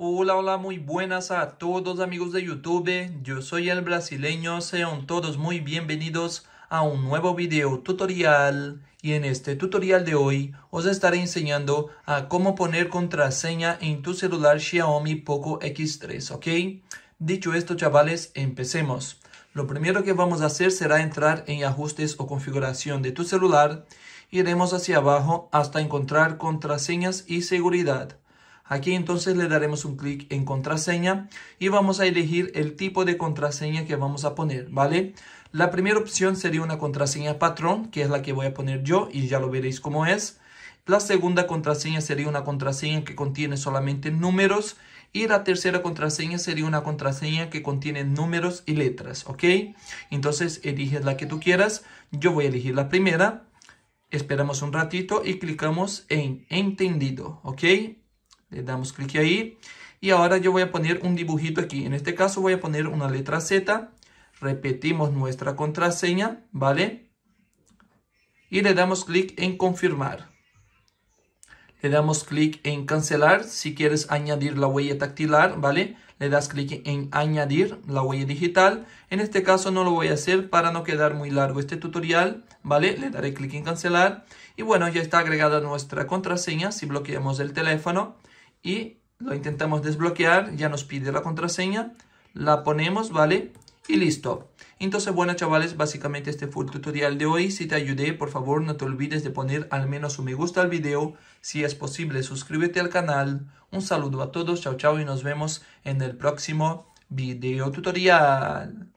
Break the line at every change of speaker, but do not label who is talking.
Hola, hola, muy buenas a todos amigos de YouTube. Yo soy el brasileño, sean todos muy bienvenidos a un nuevo video tutorial. Y en este tutorial de hoy os estaré enseñando a cómo poner contraseña en tu celular Xiaomi Poco X3, ¿ok? Dicho esto, chavales, empecemos. Lo primero que vamos a hacer será entrar en ajustes o configuración de tu celular. Iremos hacia abajo hasta encontrar contraseñas y seguridad. Aquí entonces le daremos un clic en contraseña y vamos a elegir el tipo de contraseña que vamos a poner, ¿vale? La primera opción sería una contraseña patrón, que es la que voy a poner yo y ya lo veréis cómo es. La segunda contraseña sería una contraseña que contiene solamente números y la tercera contraseña sería una contraseña que contiene números y letras, ¿ok? Entonces eliges la que tú quieras. Yo voy a elegir la primera. Esperamos un ratito y clicamos en entendido, ¿ok? Le damos clic ahí. Y ahora yo voy a poner un dibujito aquí. En este caso voy a poner una letra Z. Repetimos nuestra contraseña, ¿vale? Y le damos clic en confirmar. Le damos clic en cancelar. Si quieres añadir la huella tactilar, ¿vale? Le das clic en añadir la huella digital. En este caso no lo voy a hacer para no quedar muy largo este tutorial, ¿vale? Le daré clic en cancelar. Y bueno, ya está agregada nuestra contraseña si bloqueamos el teléfono y lo intentamos desbloquear, ya nos pide la contraseña, la ponemos, ¿vale? Y listo. Entonces, bueno chavales, básicamente este fue el tutorial de hoy. Si te ayudé, por favor no te olvides de poner al menos un me gusta al video. Si es posible, suscríbete al canal. Un saludo a todos, chao chao y nos vemos en el próximo video tutorial.